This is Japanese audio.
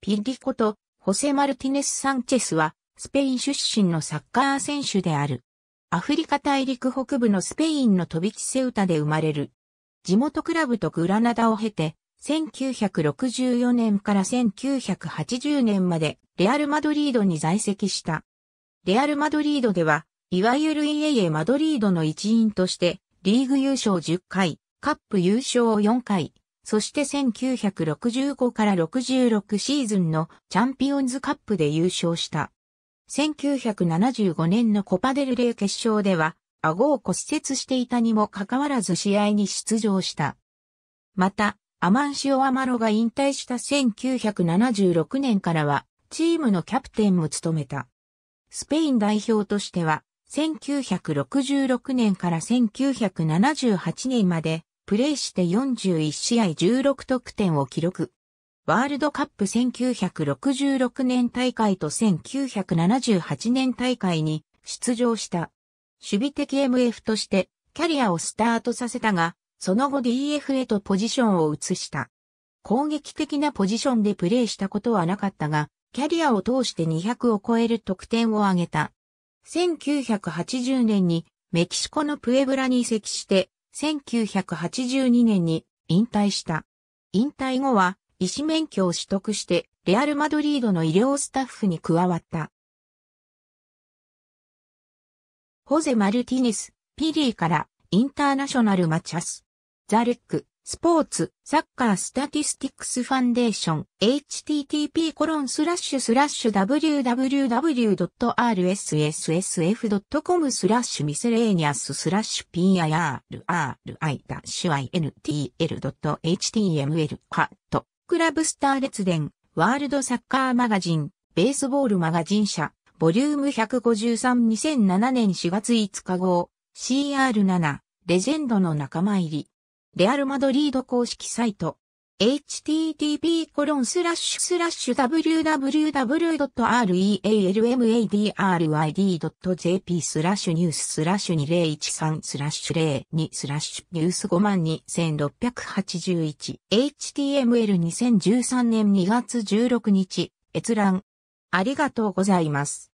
ピリこと、ホセ・マルティネス・サンチェスは、スペイン出身のサッカー選手である。アフリカ大陸北部のスペインの飛び地セウタで生まれる。地元クラブとグラナダを経て、1964年から1980年までレアル・マドリードに在籍した。レアル・マドリードでは、いわゆる EAA マドリードの一員として、リーグ優勝10回、カップ優勝4回、そして1965から66シーズンのチャンピオンズカップで優勝した。1975年のコパデルレイ決勝では、顎を骨折していたにもかかわらず試合に出場した。また、アマンシオ・アマロが引退した1976年からは、チームのキャプテンも務めた。スペイン代表としては、1966年から1978年までプレーして41試合16得点を記録。ワールドカップ1966年大会と1978年大会に出場した。守備的 MF としてキャリアをスタートさせたが、その後 DF へとポジションを移した。攻撃的なポジションでプレーしたことはなかったが、キャリアを通して200を超える得点を挙げた。1980年にメキシコのプエブラに移籍して1982年に引退した。引退後は医師免許を取得してレアル・マドリードの医療スタッフに加わった。ホゼ・マルティネス、ピリーからインターナショナル・マチャス、ザ・レック、スポーツ、サッカースタティスティックスファンデーション、http コロンスラッシュスラッシュ w w w r s s s f c o m スラッシュミセレーニアススラッシュ pirri-intl.html ハット、クラブスター列伝、ワールドサッカーマガジン、ベースボールマガジン社、ボリューム1532007年4月5日号、CR7、レジェンドの仲間入り。レアルマドリード公式サイト。http://www.realmadryd.jp スラッシュニューススラッシュ2013スラッシュ02スラッシュニュース52681 html2013 年2月16日閲覧ありがとうございます。